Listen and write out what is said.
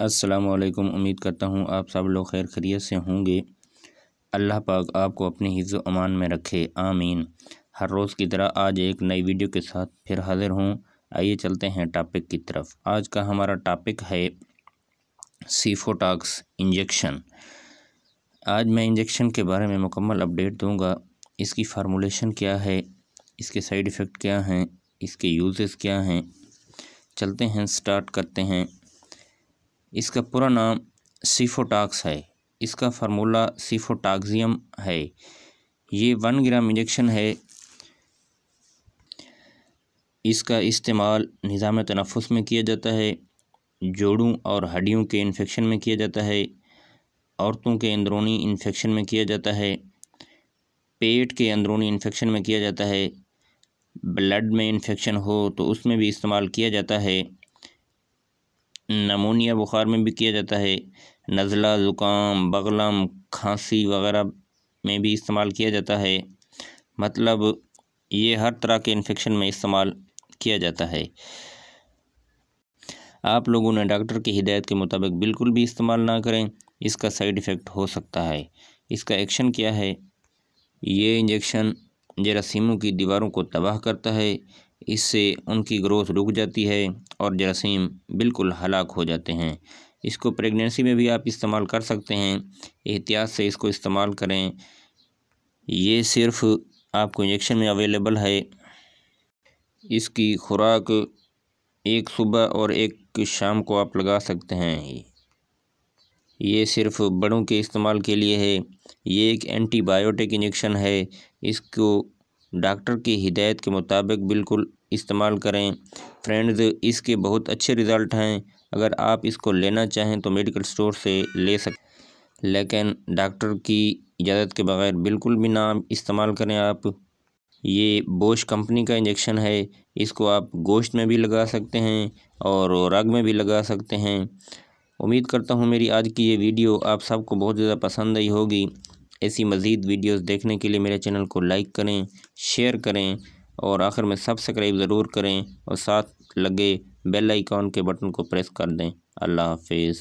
असलकुम उम्मीद करता हूँ आप सब लोग खैर खरीत से होंगे अल्लाह पाक आपको अपने हिफ्ज़ अमान में रखे आमीन हर रोज़ की तरह आज एक नई वीडियो के साथ फिर हाज़िर हूँ आइए चलते हैं टॉपिक की तरफ आज का हमारा टॉपिक है सीफोटाक्स इंजेक्शन आज मैं इंजेक्शन के बारे में मुकम्मल अपडेट दूँगा इसकी फार्मूलेशन क्या है इसके साइड इफ़ेक्ट क्या हैं इसके यूजेस क्या हैं चलते हैं स्टार्ट करते हैं इसका पूरा नाम सीफोटाक्स है इसका फार्मूला सीफोटाक्सियम है ये वन ग्राम इंजेक्शन है इसका इस्तेमाल निज़ाम तनफ़ में किया जाता है जोड़ों और हड्डियों के इन्फेक्शन में किया जाता है औरतों के अंदरूनी इन्फेक्शन में किया जाता है पेट के अंदरूनी इन्फेक्शन में किया जाता है ब्लड में इन्फेक्शन हो तो उसमें भी इस्तेमाल किया जाता है नमोनिया बुखार में भी किया जाता है नज़ला ज़ुकाम बगलम खांसी वगैरह में भी इस्तेमाल किया जाता है मतलब ये हर तरह के इन्फेक्शन में इस्तेमाल किया जाता है आप लोगों ने डॉक्टर की हिदायत के मुताबिक बिल्कुल भी इस्तेमाल ना करें इसका साइड इफ़ेक्ट हो सकता है इसका एक्शन क्या है ये इंजेक्शन जरासीमों की दीवारों को तबाह करता है इससे उनकी ग्रोथ रुक जाती है और जरासीम बिल्कुल हलाक हो जाते हैं इसको प्रेगनेंसी में भी आप इस्तेमाल कर सकते हैं एहतियात से इसको इस्तेमाल करें ये सिर्फ आपको इंजेक्शन में अवेलेबल है इसकी खुराक एक सुबह और एक शाम को आप लगा सकते हैं ये सिर्फ बड़ों के इस्तेमाल के लिए है ये एक एंटीबायोटिक इंजेक्शन है इसको डॉक्टर की हिदायत के मुताबिक बिल्कुल इस्तेमाल करें फ्रेंड्स इसके बहुत अच्छे रिज़ल्ट हैं अगर आप इसको लेना चाहें तो मेडिकल स्टोर से ले सक लेकिन डॉक्टर की इजाज़त के बग़ैर बिल्कुल भी ना इस्तेमाल करें आप ये बोश कंपनी का इंजेक्शन है इसको आप गोश्त में भी लगा सकते हैं और रग में भी लगा सकते हैं उम्मीद करता हूँ मेरी आज की ये वीडियो आप सबको बहुत ज़्यादा पसंद आई होगी ऐसी मज़ीद वीडियोस देखने के लिए मेरे चैनल को लाइक करें शेयर करें और आखिर में सब्सक्राइब ज़रूर करें और साथ लगे बेल आइकॉन के बटन को प्रेस कर दें अल्लाह हाफिज़